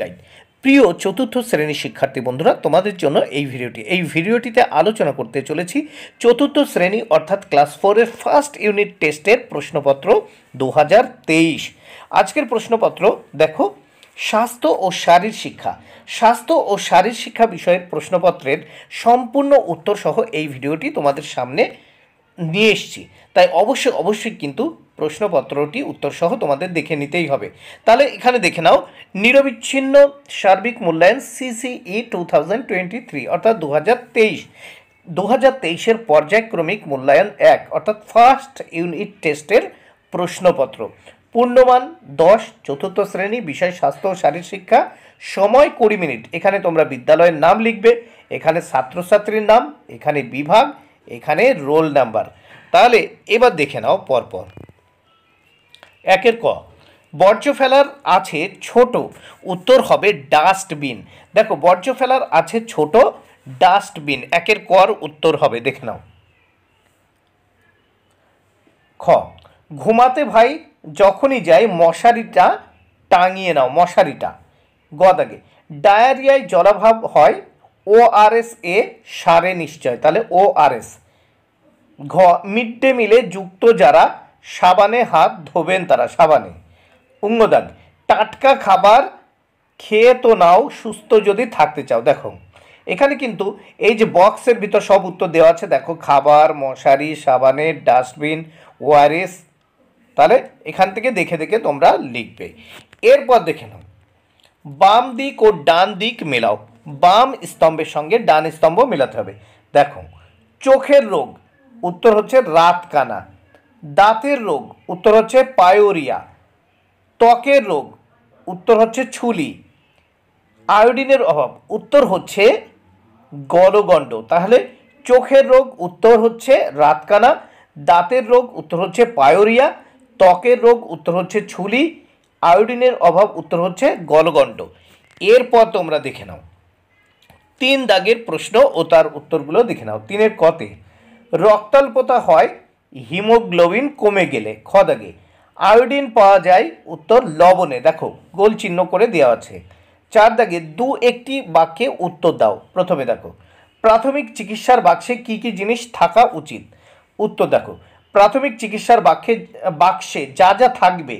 guide প্রিয় চতুর্থ শ্রেণীর শিক্ষার্থী বন্ধুরা তোমাদের জন্য এই ভিডিওটি এই ভিডিওটিতে আলোচনা করতে চলেছি চতুর্থ শ্রেণী অর্থাৎ ক্লাস ফোরের ফার্স্ট ইউনিট টেস্টের প্রশ্নপত্র দু আজকের প্রশ্নপত্র দেখো স্বাস্থ্য ও শারীর শিক্ষা স্বাস্থ্য ও শারীর শিক্ষা বিষয়ের প্রশ্নপত্রের সম্পূর্ণ উত্তরসহ এই ভিডিওটি তোমাদের সামনে নিয়ে এসছি তাই অবশ্যই অবশ্যই কিন্তু প্রশ্নপত্রটি উত্তরসহ তোমাদের দেখে নিতেই হবে তাহলে এখানে দেখে নাও নিরবিচ্ছিন্ন সার্বিক মূল্যায়ন CCE two thousand twenty three অর্থাৎ দু হাজার তেইশ দু হাজার তেইশের পর্যায়ক্রমিক মূল্যায়ন এক অর্থাৎ ফার্স্ট ইউনিট টেস্টের প্রশ্নপত্র পূর্ণমান দশ চতুর্থ শ্রেণী বিষয় স্বাস্থ্য ও শারীর শিক্ষা সময় কুড়ি মিনিট এখানে তোমরা বিদ্যালয়ের নাম লিখবে এখানে ছাত্রছাত্রীর নাম এখানে বিভাগ এখানে রোল নাম্বার তাহলে এবার দেখে নাও পরপর একের ক বর্জ্য ফেলার আছে ছোট উত্তর হবে ডাস্টবিন দেখো বর্জ্য ফেলার আছে ছোট ডাস্টবিন একের কর উত্তর হবে দেখে নাও খ ঘুমাতে ভাই যখনই যাই মশারিটা টাঙিয়ে নাও মশারিটা গদাগে ডায়ারিয়ায় জলাভাব হয় ওআরএস এ সারে নিশ্চয় তাহলে ওআরএস ঘ মিড ডে মিলে যুক্ত যারা সাবানে হাত ধোবেন তারা সাবানে অঙ্গদান টাটকা খাবার খেয়ে তো নাও সুস্থ যদি থাকতে চাও দেখো এখানে কিন্তু এই যে বক্সের ভিতর সব উত্তর দেওয়া আছে দেখো খাবার মশারি সাবানের ডাস্টবিন ওআরএস তাহলে এখান থেকে দেখে দেখে তোমরা লিখবে এরপর দেখে নাও বাম দিক ও ডান দিক মেলাও বাম স্তম্ভের সঙ্গে ডান স্তম্ভ মেলাতে হবে দেখো চোখের রোগ উত্তর হচ্ছে রাতকানা দাঁতের রোগ উত্তর হচ্ছে পায়োরিয়া ত্বকের রোগ উত্তর হচ্ছে ছুলি আয়োডিনের অভাব উত্তর হচ্ছে গলগণ্ড তাহলে চোখের রোগ উত্তর হচ্ছে রাতকানা দাঁতের রোগ উত্তর হচ্ছে পায়োরিয়া ত্বকের রোগ উত্তর হচ্ছে ছুলি আয়োডিনের অভাব উত্তর হচ্ছে গলগণ্ড এরপর তোমরা দেখে নাও তিন দাগের প্রশ্ন ও তার উত্তরগুলো দেখে নাও তিনের কতে রক্তাল্পতা হয় হিমোগ্লোবিন কমে গেলে খ দাগে আয়োডিন পাওয়া যায় উত্তর লবণে দেখো গোল চিহ্ন করে দেওয়া আছে চার দাগে দু একটি বাক্যে উত্তর দাও প্রথমে দেখো প্রাথমিক চিকিৎসার বাক্সে কি কি জিনিস থাকা উচিত উত্তর দেখো প্রাথমিক চিকিৎসার বাক্যে বাক্সে যা যা থাকবে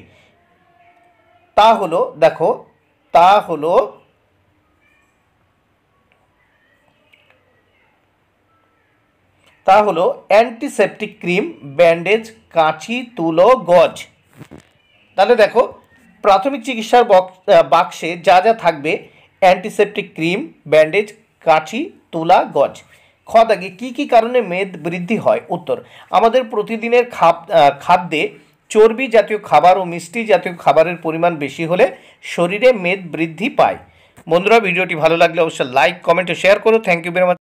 তা হলো দেখো তা হলো তা হলো অ্যান্টিসেপটিক ক্রিম ব্যান্ডেজ কাঁচি তুলো গজ তাহলে দেখো প্রাথমিক চিকিৎসার বাক্সে যা যা থাকবে অ্যান্টিসেপটিক ক্রিম ব্যান্ডেজ কাঁচি তুলা গজ খ কি কী কী কারণে মেদ বৃদ্ধি হয় উত্তর আমাদের প্রতিদিনের খাদ্যে চর্বি জাতীয় খাবার ও মিষ্টি জাতীয় খাবারের পরিমাণ বেশি হলে শরীরে মেদ বৃদ্ধি পায় বন্ধুরা ভিডিওটি ভালো লাগলে অবশ্যই লাইক কমেন্ট ও শেয়ার করো থ্যাংক ইউ ভেরি মাচ